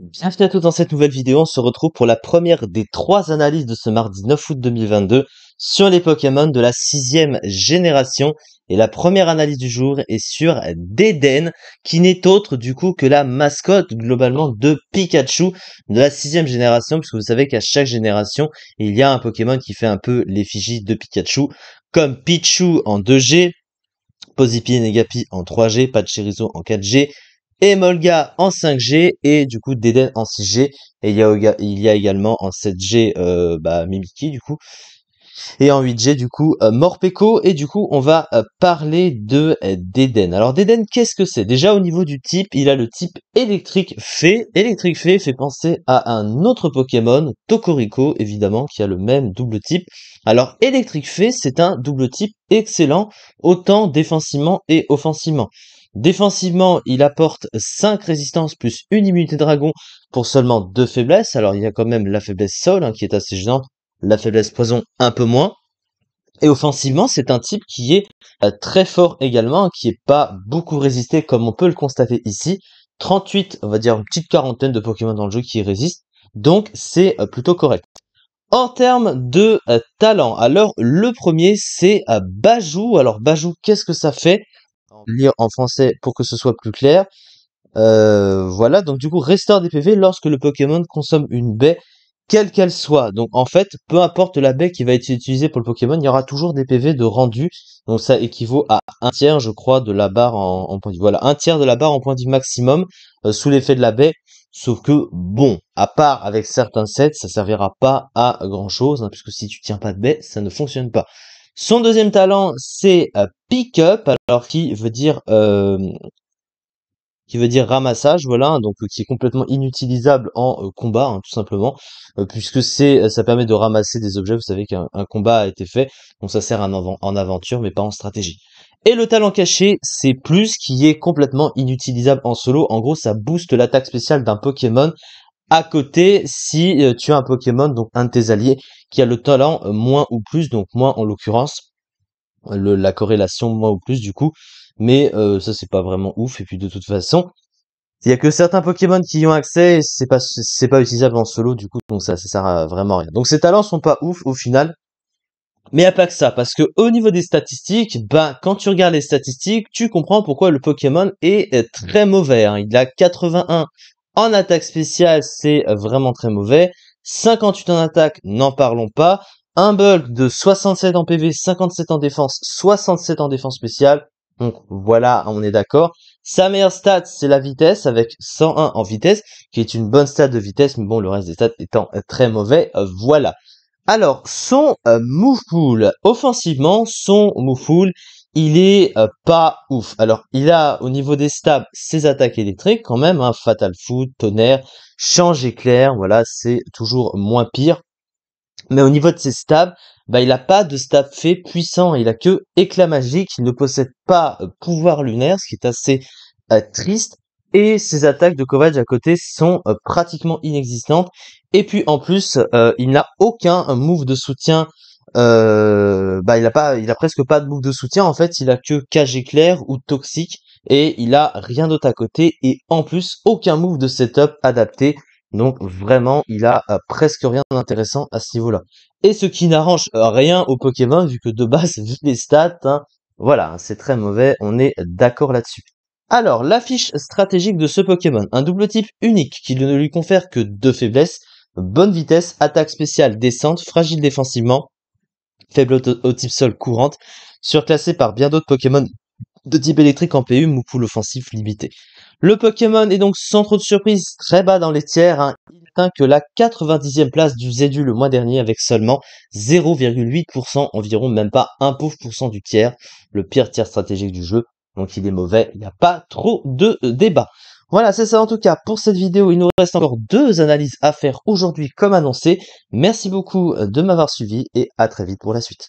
Bienvenue à tous dans cette nouvelle vidéo, on se retrouve pour la première des trois analyses de ce mardi 9 août 2022 sur les Pokémon de la sixième génération. Et la première analyse du jour est sur Deden, qui n'est autre du coup que la mascotte globalement de Pikachu de la sixième génération, puisque vous savez qu'à chaque génération, il y a un Pokémon qui fait un peu l'effigie de Pikachu, comme Pichu en 2G, Posipi et Negapi en 3G, Pachirizo en 4G, Molga en 5G et du coup Deden en 6G. Et il y a, il y a également en 7G euh, bah, Mimiki du coup. Et en 8G du coup euh, Morpeko. Et du coup on va euh, parler de euh, Deden. Alors Deden qu'est-ce que c'est Déjà au niveau du type, il a le type électrique fée. Électrique fée fait penser à un autre Pokémon, Tokoriko évidemment, qui a le même double type. Alors électrique fée c'est un double type excellent, autant défensivement et offensivement. Défensivement, il apporte 5 résistances plus une immunité dragon pour seulement 2 faiblesses. Alors il y a quand même la faiblesse sol hein, qui est assez gênante, la faiblesse poison un peu moins. Et offensivement, c'est un type qui est euh, très fort également, hein, qui n'est pas beaucoup résisté comme on peut le constater ici. 38, on va dire une petite quarantaine de Pokémon dans le jeu qui résistent. Donc c'est euh, plutôt correct. En termes de euh, talent, alors le premier c'est Bajou. Alors Bajou, qu'est-ce que ça fait lire en français pour que ce soit plus clair. Euh, voilà, donc du coup, restaure des PV lorsque le Pokémon consomme une baie, quelle qu'elle soit. Donc en fait, peu importe la baie qui va être utilisée pour le Pokémon, il y aura toujours des PV de rendu. Donc ça équivaut à un tiers, je crois, de la barre en, point de Voilà, un tiers de la barre en point de maximum euh, sous l'effet de la baie. Sauf que, bon, à part avec certains sets, ça servira pas à grand chose, hein, puisque si tu tiens pas de baie, ça ne fonctionne pas. Son deuxième talent, c'est euh, pick up, alors qui veut dire euh, qui veut dire ramassage, voilà, hein, donc euh, qui est complètement inutilisable en combat, hein, tout simplement, puisque c'est ça permet de ramasser des objets. Vous savez qu'un combat a été fait, donc ça sert en aventure, mais pas en stratégie. Et le talent caché, c'est plus qui est complètement inutilisable en solo. En gros, ça booste l'attaque spéciale d'un Pokémon à côté si euh, tu as un Pokémon, donc un de tes alliés, qui a le talent euh, moins ou plus, donc moins en l'occurrence, la corrélation moins ou plus du coup, mais euh, ça c'est pas vraiment ouf, et puis de toute façon, il y a que certains Pokémon qui y ont accès, c'est pas c'est pas utilisable en solo du coup, donc ça ça sert à vraiment rien. Donc ces talents sont pas ouf au final. Mais à pas que ça, parce que au niveau des statistiques, bah quand tu regardes les statistiques, tu comprends pourquoi le Pokémon est très mauvais. Hein. Il a 81 en attaque spéciale, c'est vraiment très mauvais. 58 en attaque, n'en parlons pas. Un bulk de 67 en PV, 57 en défense, 67 en défense spéciale. Donc voilà, on est d'accord. Sa meilleure stat, c'est la vitesse avec 101 en vitesse, qui est une bonne stat de vitesse, mais bon, le reste des stats étant très mauvais, euh, voilà. Alors, son euh, movepool. move pool, offensivement, son move pool, il est euh, pas ouf. Alors, il a au niveau des stabs ses attaques électriques quand même, un hein, Fatal Foot, Tonnerre, Change éclair, voilà, c'est toujours moins pire. Mais au niveau de ses stabs, bah, il n'a pas de stab fait puissant, il a que éclat magique, il ne possède pas euh, pouvoir lunaire, ce qui est assez euh, triste. Et ses attaques de coverage à côté sont pratiquement inexistantes. Et puis en plus, il n'a aucun move de soutien bah il a pas, il a presque pas de move de soutien. En fait, il a que cage éclair ou toxique et il a rien d'autre à côté et en plus aucun move de setup adapté. Donc vraiment, il a euh, presque rien d'intéressant à ce niveau-là. Et ce qui n'arrange euh, rien au Pokémon vu que de base, vu les stats, hein, voilà, c'est très mauvais. On est d'accord là-dessus. Alors, l'affiche stratégique de ce Pokémon, un double type unique qui ne lui confère que deux faiblesses, bonne vitesse, attaque spéciale, descente, fragile défensivement, faible au type sol courante, surclassé par bien d'autres Pokémon de type électrique en PU ou poule offensif limité. Le Pokémon est donc sans trop de surprise très bas dans les tiers, hein. il n'atteint que la 90e place du Zédu le mois dernier avec seulement 0,8% environ, même pas un cent du tiers, le pire tiers stratégique du jeu, donc il est mauvais, il n'y a pas trop de débat. Voilà, c'est ça en tout cas pour cette vidéo. Il nous reste encore deux analyses à faire aujourd'hui comme annoncé. Merci beaucoup de m'avoir suivi et à très vite pour la suite.